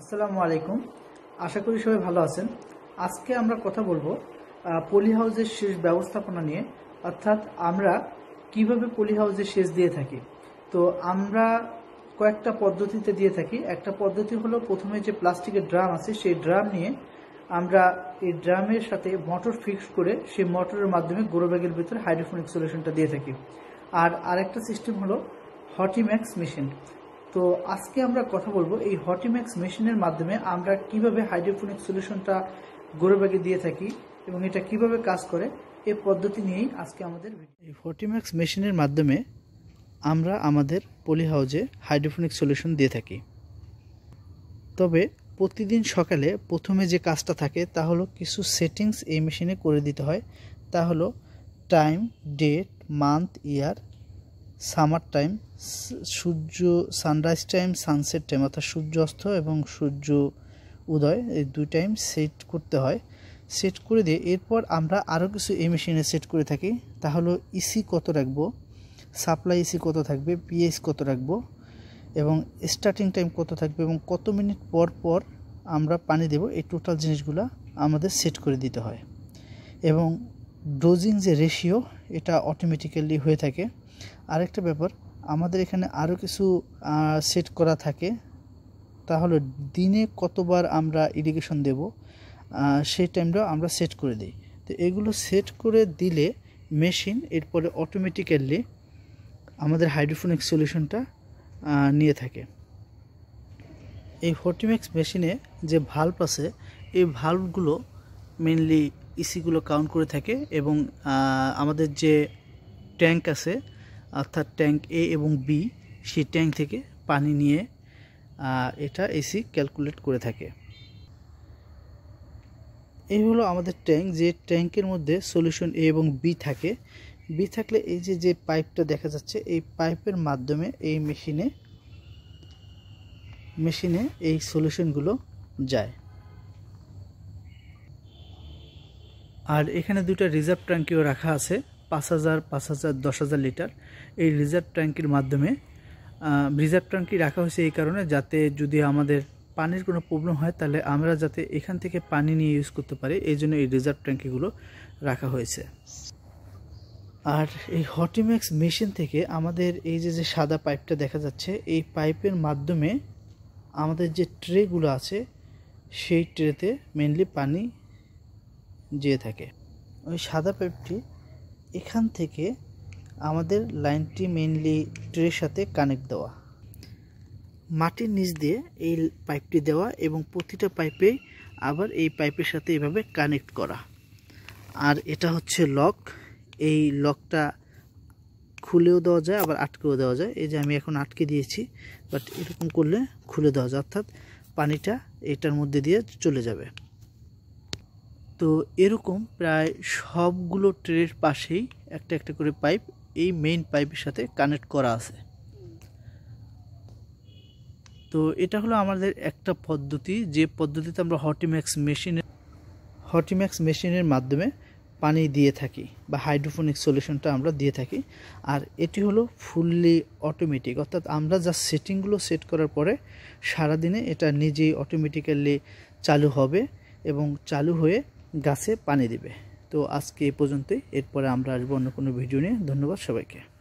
আসসালামু আলাইকুম আশা করি সবাই ভালো আছেন আজকে আমরা কথা বলবো পলি হাউজের শেষ ব্যবস্থাপনা নিয়ে অর্থাৎ আমরা কিভাবে পলি হাউজে শেষ দিয়ে থাকি তো আমরা কয়েকটা পদ্ধতিতে দিয়ে থাকি একটা পদ্ধতি হলো প্রথমে যে প্লাস্টিকের ড্রাম আছে সেই ড্রাম নিয়ে আমরা এই ড্রামের সাথে মোটর ফিক্স করে সেই মোটরের মাধ্যমে ব্যাগের ভিতরে হাইড্রোফোনিক সলিউশনটা দিয়ে থাকি আর আরেকটা সিস্টেম হলো হটিম্যাক্স মেশিন তো আজকে আমরা কথা বলবো এই হটিম্যাক্স মেশিনের মাধ্যমে আমরা কিভাবে হাইড্রোফোনিক সলিউশনটা গরু ব্যাগে দিয়ে থাকি এবং এটা কিভাবে কাজ করে এই পদ্ধতি নিয়েই আজকে আমাদের এই হটিম্যাক্স মেশিনের মাধ্যমে আমরা আমাদের পলি হাউজে হাইড্রোফোনিক সলিউশন দিয়ে থাকি তবে প্রতিদিন সকালে প্রথমে যে কাজটা থাকে তা হলো কিছু সেটিংস এই মেশিনে করে দিতে হয় তা হলো time date month year summer time সূর্য সানরাইজ টাইম সানসেট টাইম অর্থাৎ সূর্য অস্ত এবং সূর্য উদয় এই দুই টাইম সেট করতে হয় সেট করে দিয়ে এরপর আমরা আরও কিছু এই মেশিনে সেট করে থাকি তাহলে ইসি e কত রাখবো সাপ্লাই ইসি e কত থাকবে পিএস কত রাখবো এবং স্টার্টিং টাইম কত থাকবে এবং কত মিনিট পর পর আমরা পানি দেব এই টোটাল জিনিসগুলো আমাদের সেট করে দিতে হয় এবং ডোজিং যে রেশিও এটা অটোমেটিক্যালি হয়ে থাকে আরেকটা ব্যাপার আমাদের এখানে আরও কিছু সেট করা থাকে তাহলে দিনে কতবার আমরা ইরিগেশন দেব সেই টাইমটা আমরা সেট করে দিই তো এগুলো সেট করে দিলে মেশিন এরপরে অটোমেটিক্যালি আমাদের হাইড্রোফোনিক সলিউশনটা নিয়ে থাকে এই ফর্টিম্যাক্স মেশিনে যে ভাল্ব আছে এই ভাল্বগুলো মেনলি ইসিগুলো কাউন্ট করে থাকে এবং আমাদের যে ট্যাঙ্ক আছে অর্থাৎ ট্যাঙ্ক এ এবং বি সেই ট্যাঙ্ক থেকে পানি নিয়ে এটা এসি ক্যালকুলেট করে থাকে এই হলো আমাদের ট্যাঙ্ক যে ট্যাঙ্কের মধ্যে সলিউশন এ এবং বি থাকে বি থাকলে এই যে যে পাইপটা দেখা যাচ্ছে এই পাইপের মাধ্যমে এই মেশিনে মেশিনে এই সলিউশনগুলো যায় আর এখানে দুটো রিজার্ভ ট্যাঙ্কিও রাখা আছে পাঁচ হাজার পাঁচ হাজার দশ হাজার লিটার এই রিজার্ভ ট্যাঙ্কির মাধ্যমে রিজার্ভ ট্যাঙ্কি রাখা হয়েছে এই কারণে যাতে যদি আমাদের পানির কোনো প্রবলেম হয় তাহলে আমরা যাতে এখান থেকে পানি নিয়ে ইউজ করতে পারি এই জন্য এই রিজার্ভ ট্যাঙ্কিগুলো রাখা হয়েছে আর এই হটিম্যাক্স মেশিন থেকে আমাদের এই যে যে সাদা পাইপটা দেখা যাচ্ছে এই পাইপের মাধ্যমে আমাদের যে ট্রেগুলো আছে সেই ট্রেতে মেনলি পানি যেয়ে থাকে ওই সাদা পাইপটি এখান থেকে আমাদের লাইনটি মেনলি ট্রের সাথে কানেক্ট দেওয়া মাটির নিচ দিয়ে এই পাইপটি দেওয়া এবং প্রতিটা পাইপে আবার এই পাইপের সাথে এভাবে কানেক্ট করা আর এটা হচ্ছে লক এই লকটা খুলেও দেওয়া যায় আবার আটকেও দেওয়া যায় এই যে আমি এখন আটকে দিয়েছি বাট এরকম করলে খুলে দেওয়া যায় অর্থাৎ পানিটা এটার মধ্যে দিয়ে চলে যাবে তো এরকম প্রায় সবগুলো ট্রের পাশেই একটা একটা করে পাইপ এই মেইন পাইপের সাথে কানেক্ট করা আছে তো এটা হলো আমাদের একটা পদ্ধতি যে পদ্ধতিতে আমরা হটিম্যাক্স মেশিনের হটিম্যাক্স মেশিনের মাধ্যমে পানি দিয়ে থাকি বা হাইড্রোফোনিক সলিউশনটা আমরা দিয়ে থাকি আর এটি হলো ফুললি অটোমেটিক অর্থাৎ আমরা যা সেটিংগুলো সেট করার পরে সারাদিনে এটা নিজেই অটোমেটিক্যালি চালু হবে এবং চালু হয়ে গাছে পানি দিবে তো আজকে এই পর্যন্তই এরপরে আমরা আসবো অন্য কোনো ভিডিও নিয়ে ধন্যবাদ সবাইকে